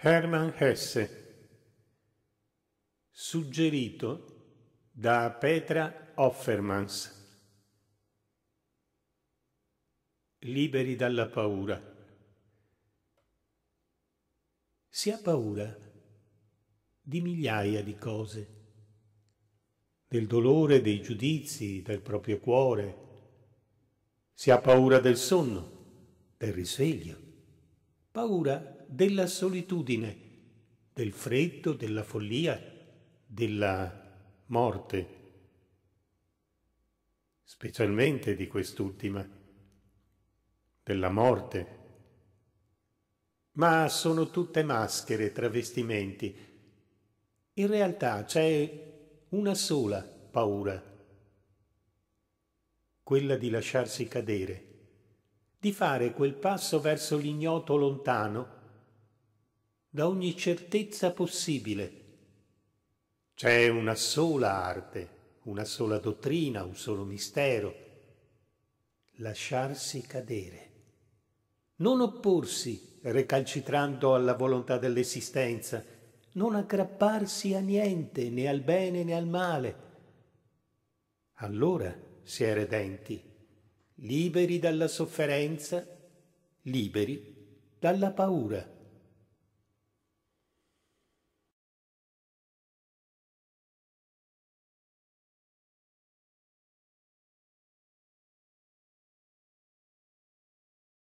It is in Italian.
Hermann Hesse Suggerito da Petra Offermans Liberi dalla paura Si ha paura di migliaia di cose, del dolore, dei giudizi, del proprio cuore. Si ha paura del sonno, del risveglio paura della solitudine, del freddo, della follia, della morte, specialmente di quest'ultima, della morte. Ma sono tutte maschere, travestimenti. In realtà c'è una sola paura, quella di lasciarsi cadere di fare quel passo verso l'ignoto lontano, da ogni certezza possibile. C'è una sola arte, una sola dottrina, un solo mistero. Lasciarsi cadere. Non opporsi recalcitrando alla volontà dell'esistenza, non aggrapparsi a niente, né al bene né al male. Allora si è redenti liberi dalla sofferenza, liberi dalla paura.